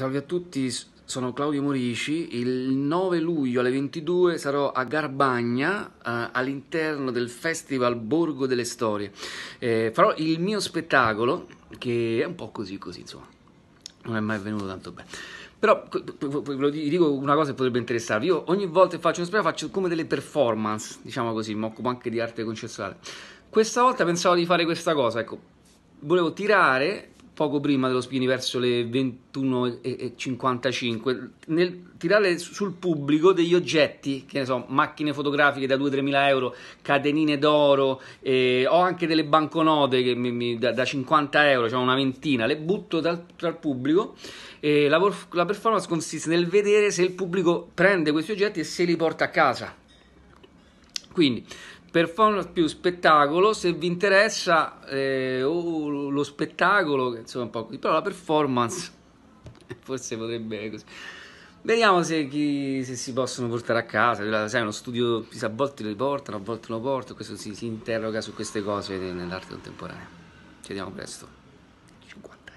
Salve a tutti, sono Claudio Morici. Il 9 luglio alle 22 sarò a Garbagna eh, all'interno del Festival Borgo delle Storie. Eh, farò il mio spettacolo che è un po' così così, insomma. Non è mai venuto tanto bene. Però ve lo dico una cosa che potrebbe interessarvi. Io ogni volta che faccio uno spettacolo faccio come delle performance, diciamo così, mi occupo anche di arte concessuale. Questa volta pensavo di fare questa cosa, ecco. Volevo tirare poco prima dello Spini verso le 21.55 nel tirare sul pubblico degli oggetti, che ne so, macchine fotografiche da 2-3 mila euro, catenine d'oro, eh, ho anche delle banconote che mi, mi, da, da, 50 euro, cioè una ventina, le butto dal, dal pubblico. e la, la performance consiste nel vedere se il pubblico prende questi oggetti e se li porta a casa. Quindi performance più spettacolo se vi interessa eh, oh, lo spettacolo insomma un po' così però la performance forse potrebbe così vediamo se, chi, se si possono portare a casa sai uno studio a volte lo portano a volte lo portano questo si, si interroga su queste cose nell'arte contemporanea ci vediamo presto 50